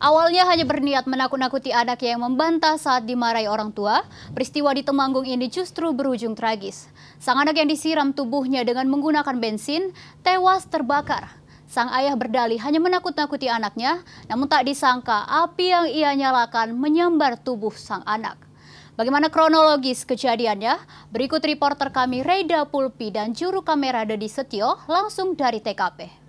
Awalnya hanya berniat menakut-nakuti anak yang membantah saat dimarahi orang tua, peristiwa di Temanggung ini justru berujung tragis. Sang anak yang disiram tubuhnya dengan menggunakan bensin tewas terbakar. Sang ayah berdalih hanya menakut-nakuti anaknya, namun tak disangka api yang ia nyalakan menyambar tubuh sang anak. Bagaimana kronologis kejadiannya? Berikut reporter kami Reda Pulpi dan juru kamera Dedi Setio langsung dari TKP.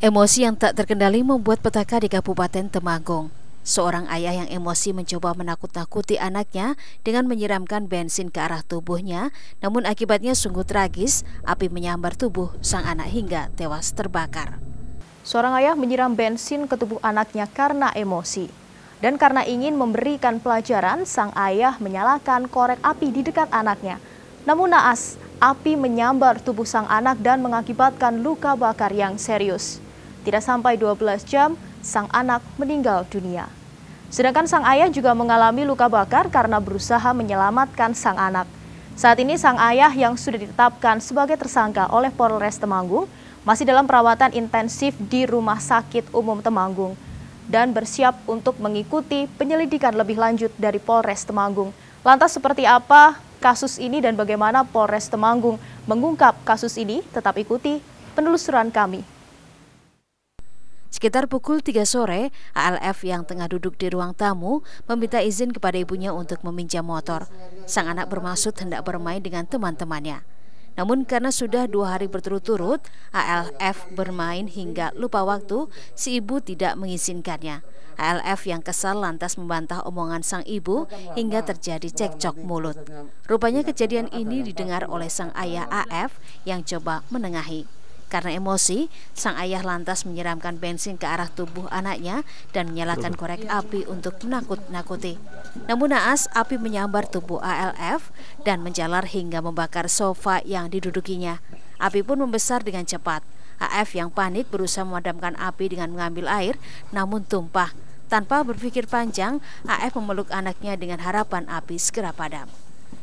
Emosi yang tak terkendali membuat petaka di Kabupaten Temanggung. Seorang ayah yang emosi mencoba menakut-nakuti anaknya dengan menyiramkan bensin ke arah tubuhnya, namun akibatnya sungguh tragis, api menyambar tubuh sang anak hingga tewas terbakar. Seorang ayah menyiram bensin ke tubuh anaknya karena emosi. Dan karena ingin memberikan pelajaran, sang ayah menyalakan korek api di dekat anaknya. Namun naas, api menyambar tubuh sang anak dan mengakibatkan luka bakar yang serius. Tidak sampai 12 jam, sang anak meninggal dunia. Sedangkan sang ayah juga mengalami luka bakar karena berusaha menyelamatkan sang anak. Saat ini sang ayah yang sudah ditetapkan sebagai tersangka oleh Polres Temanggung masih dalam perawatan intensif di Rumah Sakit Umum Temanggung dan bersiap untuk mengikuti penyelidikan lebih lanjut dari Polres Temanggung. Lantas seperti apa kasus ini dan bagaimana Polres Temanggung mengungkap kasus ini? Tetap ikuti penelusuran kami Sekitar pukul 3 sore, ALF yang tengah duduk di ruang tamu meminta izin kepada ibunya untuk meminjam motor. Sang anak bermaksud hendak bermain dengan teman-temannya. Namun karena sudah dua hari berturut-turut, ALF bermain hingga lupa waktu, si ibu tidak mengizinkannya. ALF yang kesal lantas membantah omongan sang ibu hingga terjadi cekcok mulut. Rupanya kejadian ini didengar oleh sang ayah AF yang coba menengahi. Karena emosi, sang ayah lantas menyeramkan bensin ke arah tubuh anaknya dan menyalakan korek iya, api iya. untuk menakut-nakuti. Namun naas, api menyambar tubuh ALF dan menjalar hingga membakar sofa yang didudukinya. Api pun membesar dengan cepat. AF yang panik berusaha memadamkan api dengan mengambil air, namun tumpah. Tanpa berpikir panjang, AF memeluk anaknya dengan harapan api segera padam.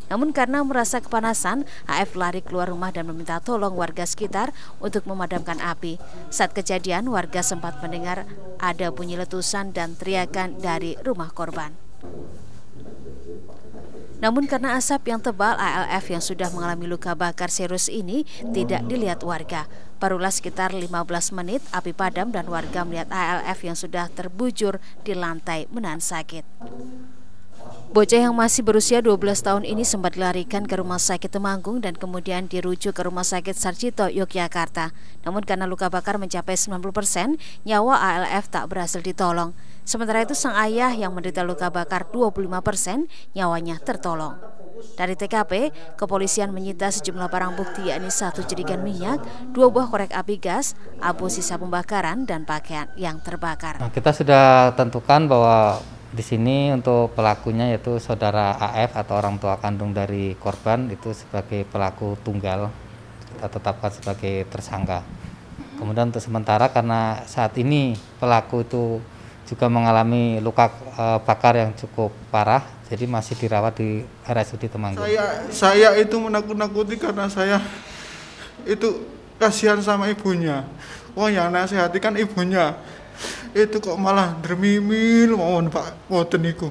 Namun karena merasa kepanasan, AF lari keluar rumah dan meminta tolong warga sekitar untuk memadamkan api. Saat kejadian, warga sempat mendengar ada bunyi letusan dan teriakan dari rumah korban. Namun karena asap yang tebal, ALF yang sudah mengalami luka bakar serius ini tidak dilihat warga. Barulah sekitar 15 menit api padam dan warga melihat ALF yang sudah terbujur di lantai menahan sakit. Bocah yang masih berusia 12 tahun ini sempat dilarikan ke rumah sakit Temanggung dan kemudian dirujuk ke rumah sakit Sarjito, Yogyakarta. Namun karena luka bakar mencapai 90%, persen, nyawa ALF tak berhasil ditolong. Sementara itu sang ayah yang menderita luka bakar 25%, persen, nyawanya tertolong. Dari TKP, kepolisian menyita sejumlah barang bukti yakni satu jerigen minyak, dua buah korek api gas, abu sisa pembakaran, dan pakaian yang terbakar. Nah, kita sudah tentukan bahwa di sini untuk pelakunya yaitu saudara AF atau orang tua kandung dari korban itu sebagai pelaku tunggal kita tetapkan sebagai tersangka. Kemudian untuk sementara karena saat ini pelaku itu juga mengalami luka e, bakar yang cukup parah, jadi masih dirawat di RSUD Temanggung. Saya saya itu menakut-nakuti karena saya itu kasihan sama ibunya. Oh yang nasihati kan ibunya itu kok malah dermimil mohon Pak ngoten niku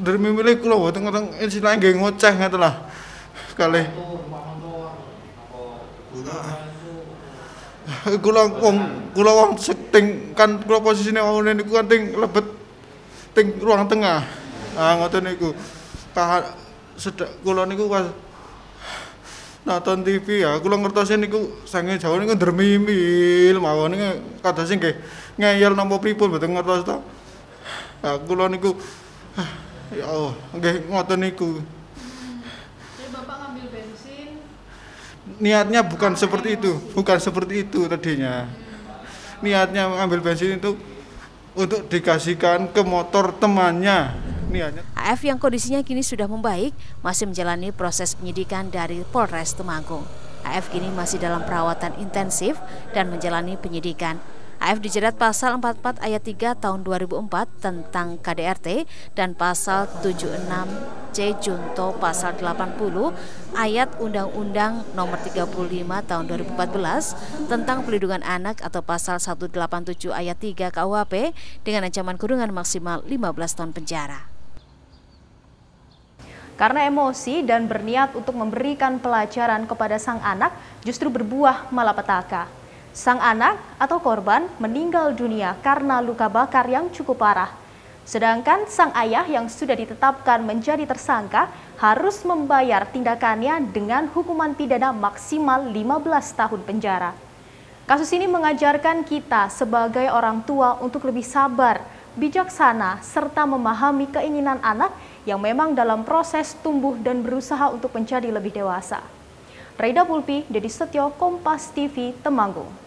dermimil iku lho boten ngoten istilah nggih ngoceh ngoten lah kali kula wong kula wong ting kan kula posisine wong niku kan ting lebet ting ruang tengah ah ngoten niku sedek kula niku nonton TV ya aku lo ngerti ngertosin niku sange Jawa niku dermimil mawon niku kata sih kayak ngeyel nampa pripun betul ngerti sih aku lo niku ah, ya oh oke, ngotot niku Bapak ngambil bensin niatnya bukan seperti itu bukan seperti itu tadinya niatnya ngambil bensin itu untuk dikasihkan ke motor temannya AF yang kondisinya kini sudah membaik masih menjalani proses penyidikan dari Polres Temanggung. AF kini masih dalam perawatan intensif dan menjalani penyidikan. AF dijerat pasal 44 ayat 3 tahun 2004 tentang KDRT dan pasal 76 C Junto pasal 80 ayat Undang-Undang nomor 35 tahun 2014 tentang pelindungan anak atau pasal 187 ayat 3 KUHP dengan ancaman kurungan maksimal 15 tahun penjara. Karena emosi dan berniat untuk memberikan pelajaran kepada sang anak justru berbuah malapetaka. Sang anak atau korban meninggal dunia karena luka bakar yang cukup parah. Sedangkan sang ayah yang sudah ditetapkan menjadi tersangka harus membayar tindakannya dengan hukuman pidana maksimal 15 tahun penjara. Kasus ini mengajarkan kita sebagai orang tua untuk lebih sabar bijaksana, serta memahami keinginan anak yang memang dalam proses tumbuh dan berusaha untuk menjadi lebih dewasa. Reda Pulpi, Deddy Setio, Kompas TV, Temanggung.